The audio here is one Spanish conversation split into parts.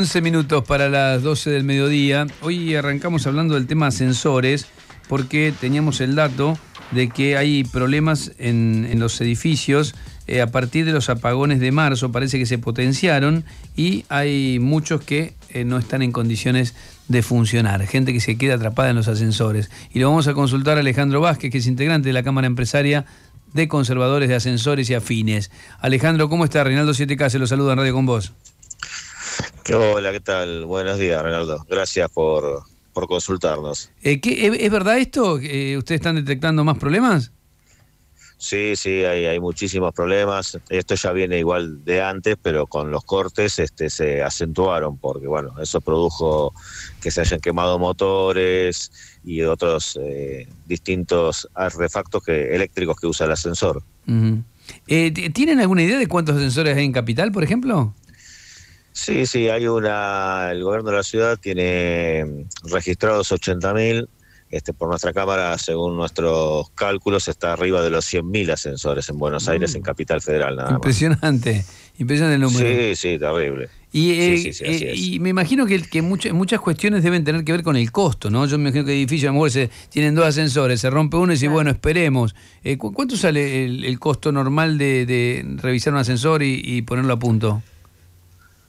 11 minutos para las 12 del mediodía. Hoy arrancamos hablando del tema ascensores porque teníamos el dato de que hay problemas en, los edificios eh, a partir de los apagones de marzo, parece que se potenciaron y hay muchos que eh, no están en condiciones de funcionar, gente que se queda atrapada en los ascensores. Y lo vamos a consultar a Alejandro Vázquez, que es integrante de la Cámara Empresaria de Conservadores de Ascensores y Afines. Alejandro, ¿cómo está? Reinaldo 7K se lo saluda en Radio con vos. Hola, ¿qué tal? Buenos días, Renaldo. Gracias por, consultarnos. Eh, eh, ¿Es verdad esto? Eh, ¿Ustedes están detectando más problemas? Sí, sí, hay, muchísimos problemas. Esto ya viene igual de antes, pero con los cortes este, se acentuaron porque, bueno, eso produjo que se hayan quemado motores y otros distintos artefactos que, eléctricos que usa el ascensor. ¿Tienen alguna idea de cuántos ascensores hay en Capital, por ejemplo? Sí, sí, hay una. El gobierno de la ciudad tiene mm, registrados 80.000. Este, por nuestra cámara, según nuestros cálculos, está arriba de los 100.000 ascensores en Buenos mm. Aires, en Capital Federal, nada Impresionante, más. impresionante el número. Sí, sí, terrible. Y, eh, eh, y me imagino que, muchas, cuestiones deben tener que ver con el costo, ¿no? Yo me imagino que edificios, a lo mejor tienen dos ascensores, se rompe uno y dice, bueno, esperemos. Eh, ¿Cuánto sale el, costo normal de, revisar un ascensor y ponerlo a punto?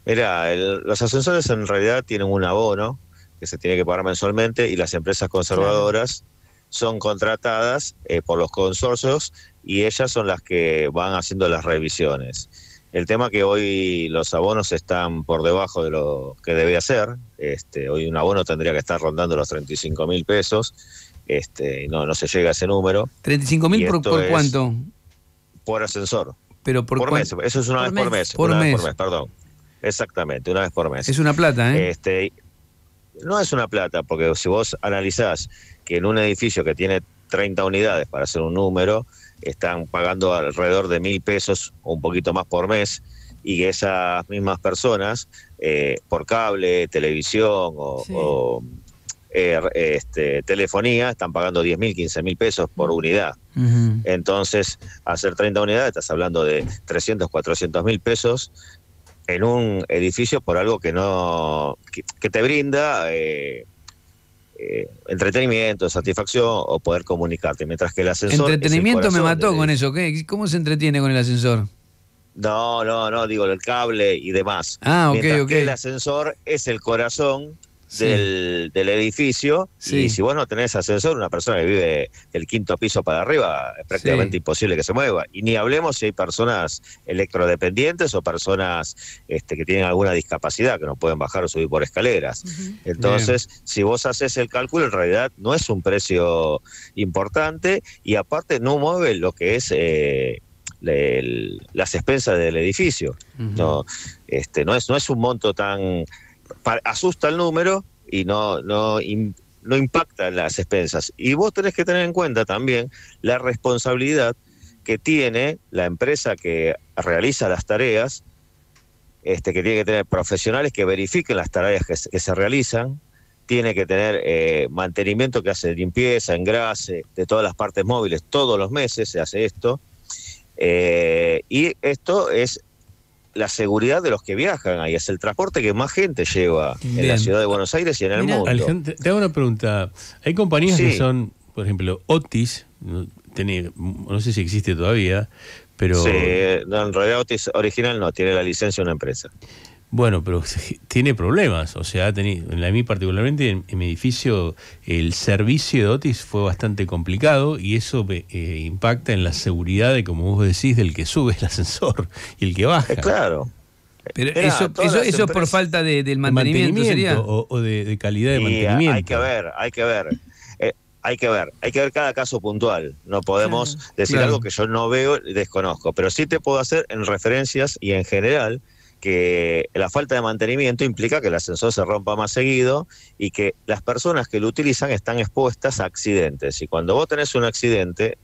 Mira, los ascensores en realidad tienen un abono que se tiene que pagar mensualmente y las empresas conservadoras son contratadas eh, por los consorcios y ellas son las que van haciendo las revisiones. El tema que hoy los abonos están por debajo de lo que debe ser, este, hoy un abono tendría que estar rondando los 35 mil pesos, este, no, no se llega a ese número. ¿35 mil por, cuánto? Por ascensor. Pero por, por mes, eso es una vez por mes, vez por mes, perdón. Exactamente, una vez por mes. Es una plata, ¿eh? Este, no es una plata, porque si vos analizás que en un edificio que tiene 30 unidades, para hacer un número, están pagando alrededor de mil pesos o un poquito más por mes, y esas mismas personas, eh, por cable, televisión o, eh, este, telefonía, están pagando 10 mil, 15 mil pesos por unidad. Entonces, hacer 30 unidades, estás hablando de 300, 400 mil pesos en un edificio por algo que no que, te brinda eh, eh, entretenimiento, satisfacción o poder comunicarte, mientras que el ascensor entretenimiento me mató con eso, ¿qué? ¿Cómo se entretiene con el ascensor? No, no, no, digo el cable y demás. Ah, ok, ok. el ascensor es el corazón del, edificio. Y si vos no tenés ascensor, una persona que vive del quinto piso para arriba, es prácticamente imposible que se mueva. Y ni hablemos si hay personas electrodependientes o personas este, que tienen alguna discapacidad, que no pueden bajar o subir por escaleras. Entonces, si vos haces el cálculo, en realidad no es un precio importante y aparte no mueve lo que es... Eh, las expensas del edificio. No, este, no es, no es un monto tan asusta el número y no, no, impacta en las expensas. Y vos tenés que tener en cuenta también la responsabilidad que tiene la empresa que realiza las tareas, este, que tiene que tener profesionales que verifiquen las tareas que, se realizan, tiene que tener eh, mantenimiento que hace limpieza, engrase de todas las partes móviles todos los meses, se hace esto. Eh, y esto es la seguridad de los que viajan ahí. Es el transporte que más gente lleva en la ciudad de Buenos Aires y en el mundo. te hago una pregunta. Hay compañías que son, por ejemplo, Otis, no, sé si existe todavía, pero... Sí, en realidad Otis original no, tiene la licencia de una empresa. Bueno, pero tiene problemas, o sea, ha en la mí particularmente, en, mi edificio, el servicio de Otis fue bastante complicado y eso eh, eh, impacta en la seguridad de, como vos decís, del que sube el ascensor y el que baja. Eh, claro. Pero eso, eso, es por falta de, del mantenimiento, O, de, calidad de mantenimiento. Hay que ver, hay que ver. hay que ver, hay que ver cada caso puntual. No podemos decir algo que yo no veo desconozco, pero sí te puedo hacer en referencias y en general que la falta de mantenimiento implica que el ascensor se rompa más seguido y que las personas que lo utilizan están expuestas a accidentes. Y cuando vos tenés un accidente,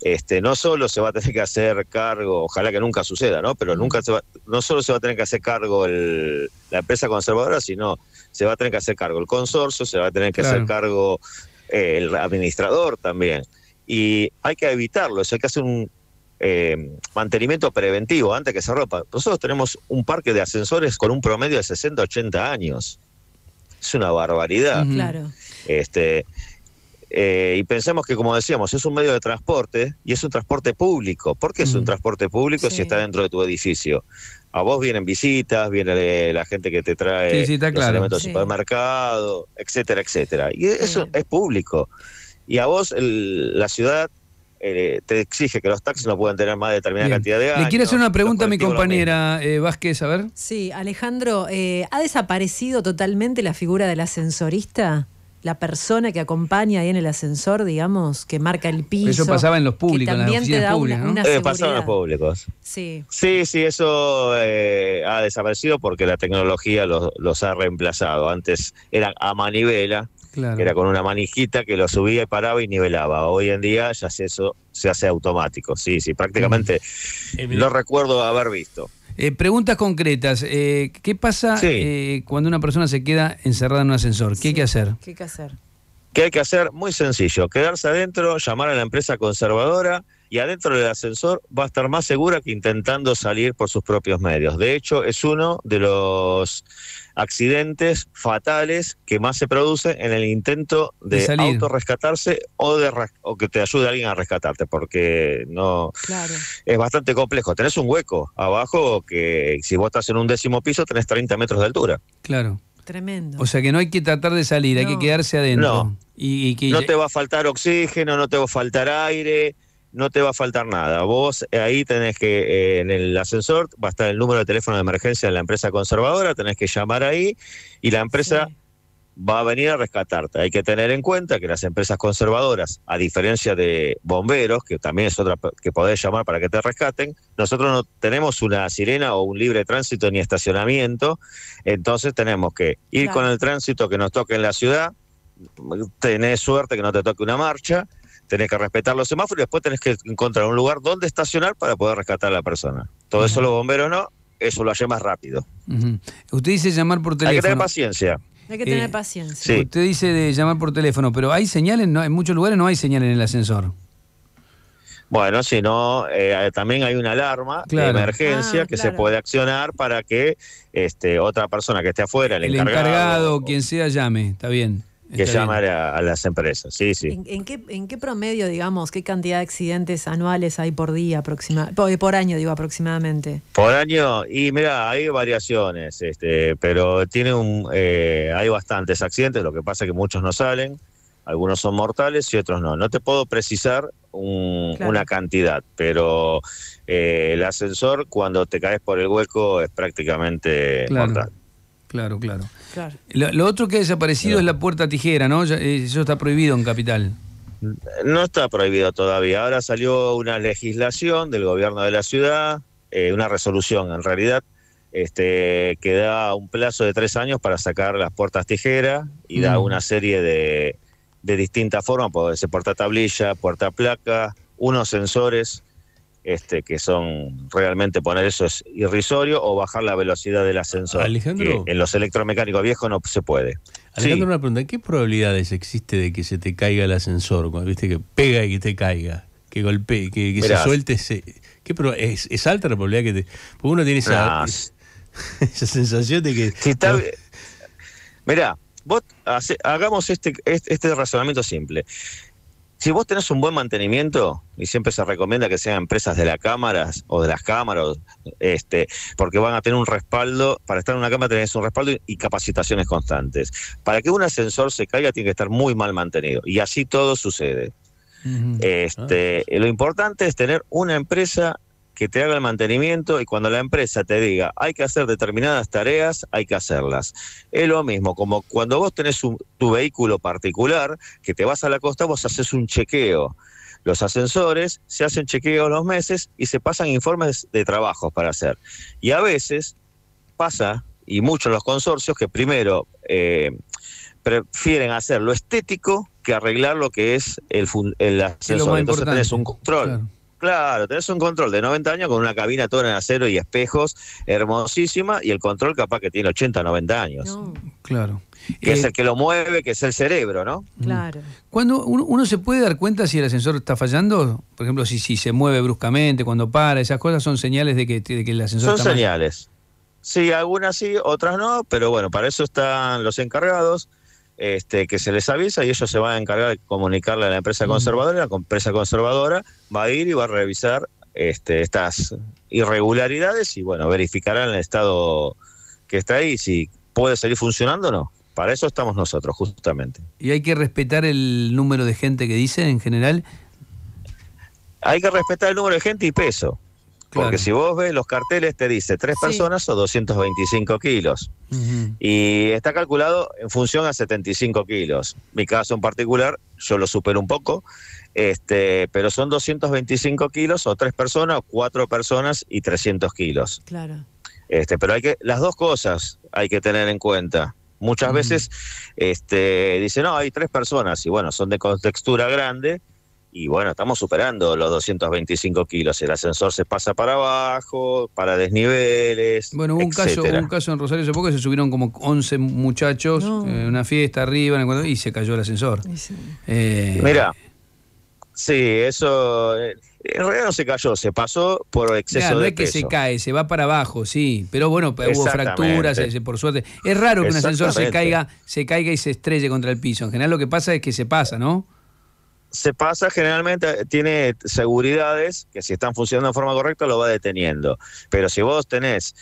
este, no solo se va a tener que hacer cargo, ojalá que nunca suceda, ¿no? Pero nunca se no solo se va a tener que hacer cargo el, la empresa conservadora, sino se va a tener que hacer cargo el consorcio, se va a tener que hacer cargo eh, el administrador también. Y hay que evitarlo, eso hay que hacer un, eh, mantenimiento preventivo antes que se rompa. Nosotros tenemos un parque de ascensores con un promedio de 60, 80 años. Es una barbaridad. Claro. Este, eh, y pensemos que, como decíamos, es un medio de transporte y es un transporte público. ¿Por qué es un transporte público si está dentro de tu edificio? A vos vienen visitas, viene la gente que te trae supermercado, etcétera, etcétera. Y eso es público. Y a vos la ciudad eh, te exige que los taxis no puedan tener más de determinada cantidad de gas. Le quiero hacer una pregunta a mi compañera eh, Vázquez, a ver. Sí, Alejandro, eh, ¿ha desaparecido totalmente la figura del ascensorista? La persona que acompaña ahí en el ascensor, digamos, que marca el piso. Eso pasaba en los públicos, en las oficinas públicas. pasaba en los públicos. Sí. Sí, sí, eso ha desaparecido porque la tecnología los, los ha reemplazado. Antes era a manivela, que era con una manijita que lo subía y paraba y nivelaba. Hoy en día ya se eso se hace automático. Sí, sí, prácticamente lo no recuerdo haber visto. Eh, preguntas concretas. Eh, ¿Qué pasa eh, cuando una persona se queda encerrada en un ascensor? ¿Qué hay que hacer? ¿Qué hay que hacer? ¿Qué hay que hacer? Muy sencillo. Quedarse adentro, llamar a la empresa conservadora y adentro del ascensor va a estar más segura que intentando salir por sus propios medios. De hecho, es uno de los accidentes fatales que más se produce en el intento de, autorrescatarse o, de, que te ayude alguien a rescatarte, porque no es bastante complejo. Tenés un hueco abajo que si vos estás en un décimo piso tenés 30 metros de altura. Claro. Tremendo. O sea que no hay que tratar de salir, hay que quedarse adentro. No. Y, no te va a faltar oxígeno, no te va a faltar aire, no te va a faltar nada. Vos eh, ahí tenés que, eh, en el ascensor, va a estar el número de teléfono de emergencia de la empresa conservadora, tenés que llamar ahí y la empresa... va a venir a rescatarte. Hay que tener en cuenta que las empresas conservadoras, a diferencia de bomberos, que también es otra que podés llamar para que te rescaten, nosotros no tenemos una sirena o un libre tránsito ni estacionamiento, entonces tenemos que ir con el tránsito que nos toque en la ciudad, tenés suerte que no te toque una marcha, tenés que respetar los semáforos y después tenés que encontrar un lugar donde estacionar para poder rescatar a la persona. Todo eso los bomberos no, eso lo hace más rápido. Usted dice llamar por teléfono. Hay que tener paciencia. Hay que tener eh, paciencia. Usted dice de llamar por teléfono, pero hay señales, no, en muchos lugares no hay señales en el ascensor. Bueno, si no, eh, eh, también hay una alarma de emergencia ah, que se puede accionar para que este, otra persona que esté afuera, el, el encargado, encargado o, quien sea, llame. Está bien que llamar a, las empresas, sí, sí. ¿En, qué, promedio, digamos, qué cantidad de accidentes anuales hay por día, aproximadamente? por, año, digo, aproximadamente? Por año, y mira, hay variaciones, este, pero tiene un, eh, hay bastantes accidentes, lo que pasa es que muchos no salen, algunos son mortales y otros no. No te puedo precisar una cantidad, pero eh, el ascensor cuando te caes por el hueco es prácticamente mortal. Claro, claro. Lo, otro que ha desaparecido es la puerta tijera, ¿no? Eh, eso está prohibido en Capital. No está prohibido todavía. Ahora salió una legislación del gobierno de la ciudad, eh, una resolución en realidad, este, que da un plazo de tres años para sacar las puertas tijera y da mm. una serie de, de distintas formas, puede ser puerta tablilla, puerta placa, unos sensores este, que son realmente poner eso es irrisorio o bajar la velocidad del ascensor. en los electromecánicos viejos no se puede. Alejandro, una pregunta: ¿qué probabilidades existe de que se te caiga el ascensor? viste que pega y que te caiga, que golpee, que, se suelte ese. es, alta la probabilidad que te. Porque uno tiene esa, ah, esa sensación de que. Mirá, vos hagamos este, este, este razonamiento simple. Si vos tenés un buen mantenimiento, y siempre se recomienda que sean empresas de las cámaras o de las cámaras, este, porque van a tener un respaldo, para estar en una cámara tenés un respaldo y capacitaciones constantes. Para que un ascensor se caiga tiene que estar muy mal mantenido, y así todo sucede. Este, Lo importante es tener una empresa que te haga el mantenimiento y cuando la empresa te diga hay que hacer determinadas tareas, hay que hacerlas. Es lo mismo, como cuando vos tenés un, tu vehículo particular, que te vas a la costa, vos haces un chequeo. Los ascensores se hacen chequeos los meses y se pasan informes de trabajos para hacer. Y a veces pasa, y muchos los consorcios, que primero eh, prefieren hacer lo estético que arreglar lo que es el, el ascensor. Entonces tenés un control. Claro, tenés un control de 90 años con una cabina toda en acero y espejos, hermosísima, y el control capaz que tiene 80, 90 años. Claro. Que es eh, el que lo mueve, que es el cerebro, ¿no? Mm. Claro. Cuando uno, se puede dar cuenta si el ascensor está fallando, por ejemplo, si, si se mueve bruscamente, cuando para, esas cosas son señales de que, de que el ascensor son señales. Sí, algunas sí, otras no, pero bueno, para eso están los encargados este, que se les avisa y ellos se van a encargar de comunicarle a la empresa conservadora. y La empresa conservadora va a ir y va a revisar este, estas irregularidades y, bueno, verificarán el estado que está ahí, si puede seguir funcionando o no. Para eso estamos nosotros, justamente. ¿Y hay que respetar el número de gente que dice en general? Hay que respetar el número de gente y peso. Porque si vos ves los carteles, te dice tres personas o 225 kilos. Y está calculado en función a 75 kilos. Mi caso en particular, yo lo supero un poco, este, pero son 225 kilos o tres personas o cuatro personas y 300 kilos. Claro. Este, pero hay que, las dos cosas hay que tener en cuenta. Muchas veces este, dice no, hay tres personas y bueno, son de contextura grande y bueno, estamos superando los 225 kilos. El ascensor se pasa para abajo, para desniveles. Bueno, hubo un, caso, un caso en Rosario hace poco que se subieron como 11 muchachos en eh, una fiesta arriba y se cayó el ascensor. Eh, Mira, sí, eso. Eh, en realidad no se cayó, se pasó por exceso de peso. No es que se cae, se va para abajo, sí. Pero bueno, hubo fracturas, por suerte. Es raro que un ascensor se caiga, se caiga y se estrelle contra el piso. En general lo que pasa es que se pasa, ¿no? se pasa generalmente, tiene seguridades que si están funcionando de forma correcta lo va deteniendo. Pero si vos tenés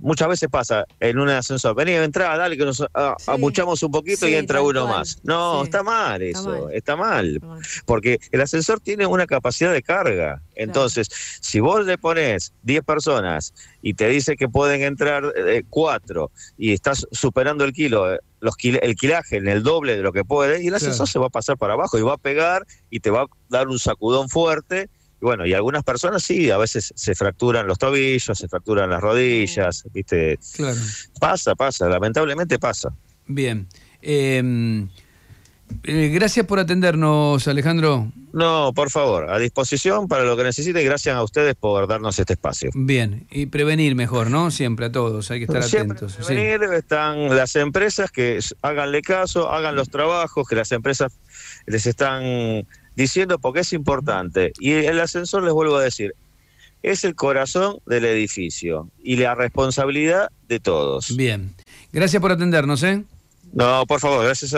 muchas veces pasa en un ascensor, vení, entrar, dale, que nos amuchamos un poquito y entra uno más. No, está mal eso, está mal. Porque el ascensor tiene una capacidad de carga. Entonces, si vos le pones 10 personas y te dice que pueden entrar 4 eh, y estás superando el kilo, eh, los el kilaje en el doble de lo que puede, y el ascensor se va a pasar para abajo y va a pegar y te va a dar un sacudón fuerte y bueno, y algunas personas sí, a veces se fracturan los tobillos, se fracturan las rodillas, mm. ¿viste? Pasa, pasa, lamentablemente pasa. Bien. Em, eh, gracias por atendernos, Alejandro. No, por favor, a disposición para lo que necesite y gracias a ustedes por darnos este espacio. Bien, y prevenir mejor, ¿no? Siempre a todos, hay que estar atentos. Prevenir, están las empresas que háganle caso, hagan los trabajos que las empresas les están diciendo porque es importante. Y el ascensor, les vuelvo a decir, es el corazón del edificio y la responsabilidad de todos. Bien, gracias por atendernos. ¿eh? No, por favor, gracias a